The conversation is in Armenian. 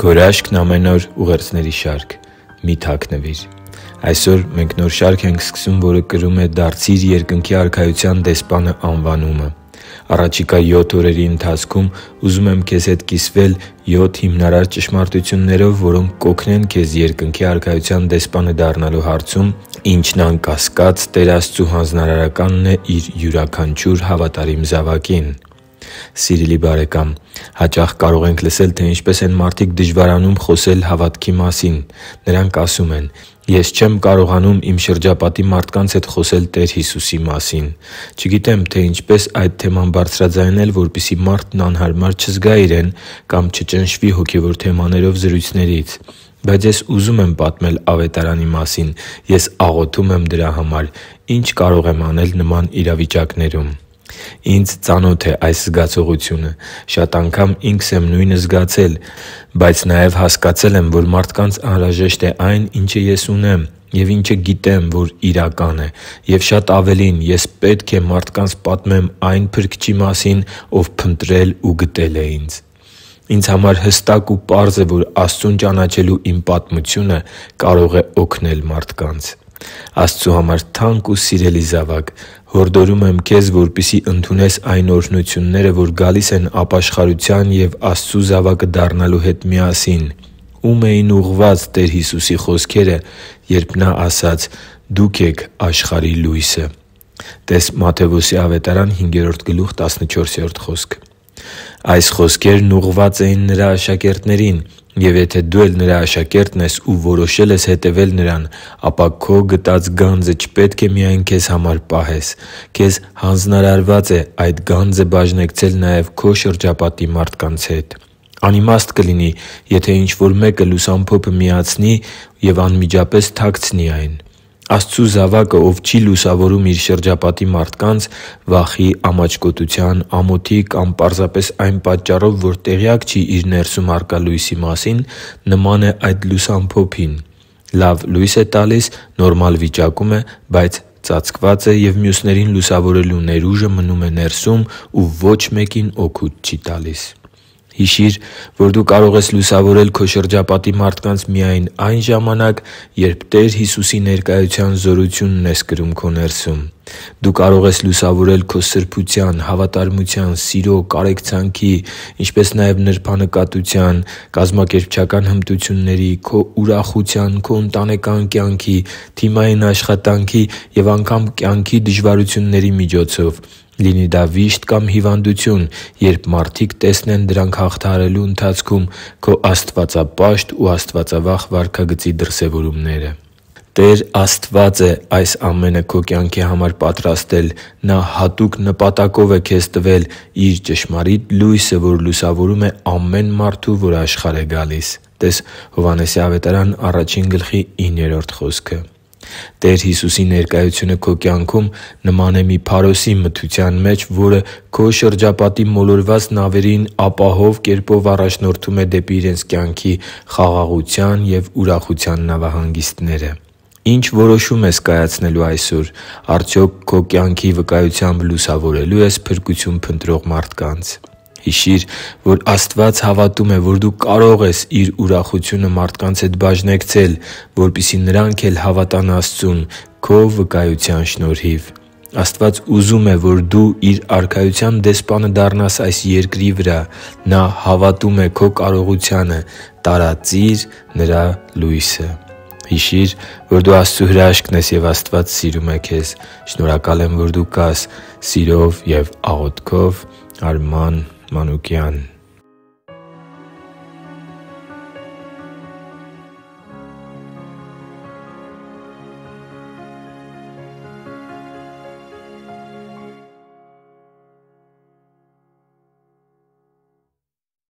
«Քո հրաշքն՝ ամեն օր» ուղերձների շարք։ Մի՛ թաքնվիր։ Այսօր մենք նոր շարք ենք սկսում, որը կրում է «Դարձի՛ր Երկնքի Արքայության դեսպանը» անվանումը։ Առաջիկա յոթ օրերի ընթացքում ուզում եմ քեզ հետ կիսվել յոթ հիմնարար ճշմարտություններով, որոնք կօգնեն քեզ Երկնքի Արքայության դեսպանը դառնալու հարցում, ինչն անկասկած Տեր Աստծու հանձնարարականն է Իր յուրաքանչյուր հավատարիմ զավակին։ Սիրելի՛ բարեկամ, հաճախ կարող ենք լսել, թե ինչպես են մարդիկ դժվարանում խոսել հավատքի մասին։ Նրանք ասում են. «Ես չեմ կարողանում իմ շրջապատի մարդկանց հետ խոսել Տեր Հիսուսի մասին։ Չգիտեմ, թե ինչպես այդ թեման բարձրաձայնել, որպեսզի մարդն անհարմար չզգա իրեն կամ չճնշվի հոգևոր թեմաներով զրույցներից։ Բայց ես ուզում եմ պատմել Ավետարանի մասին։ Ես աղոթում եմ դրա համար։ Ի՞նչ կարող եմ անել նման իրավիճակներում» Ինձ ծանոթ է այս զգացողությունը։ Շատ անգամ ինքս եմ նույնը զգացել։ Բայց նաև հասկացել եմ, որ մարդկանց անհրաժեշտ է այն, ինչը ես ունեմ և ինչը գիտեմ, որ իրական է։ Եվ շատ ավելին՝ ես պետք է մարդկանց պատմեմ այն Փրկչի մասին, Ով փնտրել ու գտել է ինձ։ Ինձ համար հստակ ու պարզ է, որ Աստծուն ճանաչելու իմ պատմությունը կարող է օգնել մարդկանց Աստծու համար թանկ ու սիրելի՛ զավակ, հորդորում եմ քեզ, որպեսզի ընդունես այն օրհնությունները, որ գալիս են ապաշխարության և Աստծու զավակը դառնալու հետ միասին։ Ո՞ւմ էին ուղղված Տեր Հիսուսի խոսքերը, երբ Նա ասաց. «Դուք եք աշխարհի լույսը» (տե՛ս Մատթեոս 5.14 խոսքը)։ Այս խոսքերն ուղղված էին Նրա աշակերտներին, Եվ եթե դու էլ Նրա աշակերտն ես ու որոշել ես հետևել Նրան, ապա քո գտած գանձը չպետք է միայն քեզ համար պահես։ Քեզ հանձնարարված է այդ գանձը բաժնեկցել նաև քո շրջապատի մարդկանց հետ։ Անիմաստ կլինի, եթե ինչ-որ մեկը լուսամփոփը միացնի և անմիջապես թաքցնի այն։ Աստծու զավակը, ով չի լուսավորում իր շրջապատի մարդկանց, վախի, ամաչկոտության, ամոթի կամ պարզապես այն պատճառով, որ տեղյակ չի իր ներսում առկա լույսի մասին, նման է այդ լուսամփոփին։ Լավ լույս է տալիս, նորմալ վիճակում է, բայց ծածկված է, և մյուսներին լուսավորելու ներուժը մնում է ներսում ու ոչ մեկին օգուտ չի տալիս։ Հիշի՛ր, որ դու կարող ես լուսավորել քո շրջապատի մարդկանց միայն այն ժամանակ, երբ Տեր Հիսուսի ներկայության զորությունն ես կրում քո ներսում։ Դու կարող ես լուսավորել քո սրբության, հավատարմության, սիրո, կարեկցանքի, ինչպես նաև նրբանկատության, կազմակերպչական հմտությունների, քո ուրախության, քո ընտանեկան կյանքի, թիմային աշխատանքի և անգամ կյանքի դժվարությունների միջոցով Լինի դա վիշտ կամ հիվանդություն, երբ մարդիկ տեսնեն դրանք հաղթահարելու ընթացքում քո աստվածապաշտ ու աստվածավախ վարքագծի դրսևորումները։ Տեր Աստված է այս ամենը քո կյանքի համար պատրաստել։ Նա հատուկ նպատակով է քեզ տվել Իր ճշմարիտ լույսը, որ լուսավորում է ամեն մարդու, որ աշխարհ է գալիս (տե՛ս Հովհաննես 1․9 խոսքը)։ Տեր Հիսուսի ներկայությունը քո կյանքում նման է մի փարոսի մթության մեջ, որը քո շրջապատի մոլորված նավերին ապահով կերպով առաջնորդում է դեպի իրենց կյանքի խաղաղության և ուրախության նավահանգիստները։ Ի՞նչ որոշում ես կայացնելու այսօր։ Արդյոք քո կյանքի վկայությամբ լուսավորելո՞ւ ես փրկություն փնտրող մարդկանց։ Հիշի՛ր, որ Աստված հավատում է, որ դու կարող ես Իր ուրախությունը մարդկանց հետ բաժնեկցել, որպեսզի նրանք էլ հավատան Աստծուն քո վկայության շնորհիվ։ Աստված ուզում է, որ դու Իր Արքայության դեսպանը դառնաս այս երկրի վրա։ Նա հավատում է քո կարողությանը։ Տարածի՛ր Նրա լույսը։ Հիշի՛ր, որ դու Աստծո հրաշքն ես, և Աստված սիրում է քեզ։ Շնորհակալ եմ, որ դու կա՛ս սիրով և աղոթքով Arman Manukyan